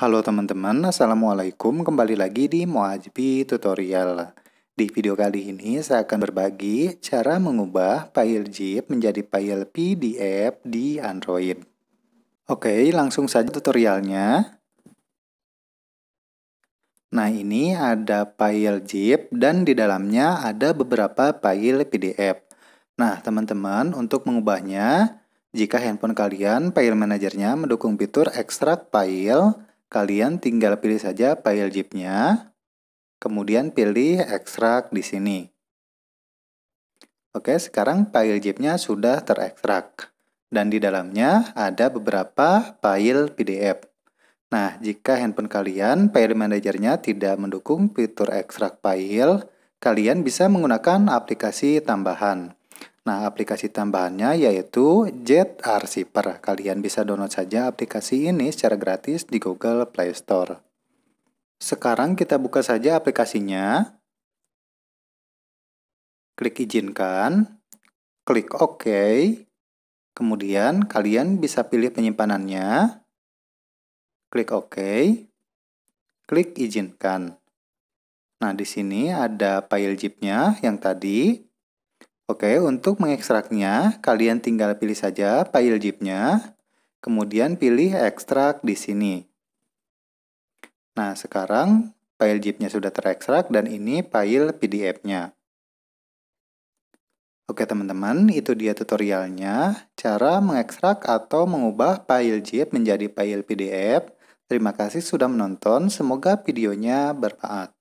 Halo teman-teman, Assalamualaikum Kembali lagi di Moajbi Tutorial Di video kali ini saya akan berbagi cara mengubah file zip menjadi file PDF di Android Oke, langsung saja tutorialnya Nah ini ada file zip dan di dalamnya ada beberapa file PDF Nah teman-teman, untuk mengubahnya jika handphone kalian, file manajernya mendukung fitur ekstrak file, Kalian tinggal pilih saja file zipnya, kemudian pilih ekstrak di sini. Oke, sekarang file zipnya sudah terekstrak dan di dalamnya ada beberapa file PDF. Nah, jika handphone kalian file manajernya tidak mendukung fitur ekstrak file, kalian bisa menggunakan aplikasi tambahan. Nah, aplikasi tambahannya yaitu Arsiper. Kalian bisa download saja aplikasi ini secara gratis di Google Play Store. Sekarang kita buka saja aplikasinya. Klik izinkan, klik OK. Kemudian kalian bisa pilih penyimpanannya. Klik OK. Klik izinkan. Nah, di sini ada file zip-nya yang tadi Oke, untuk mengekstraknya, kalian tinggal pilih saja file zip-nya, kemudian pilih ekstrak di sini. Nah, sekarang file zip-nya sudah terekstrak dan ini file PDF-nya. Oke teman-teman, itu dia tutorialnya, cara mengekstrak atau mengubah file zip menjadi file PDF. Terima kasih sudah menonton, semoga videonya bermanfaat.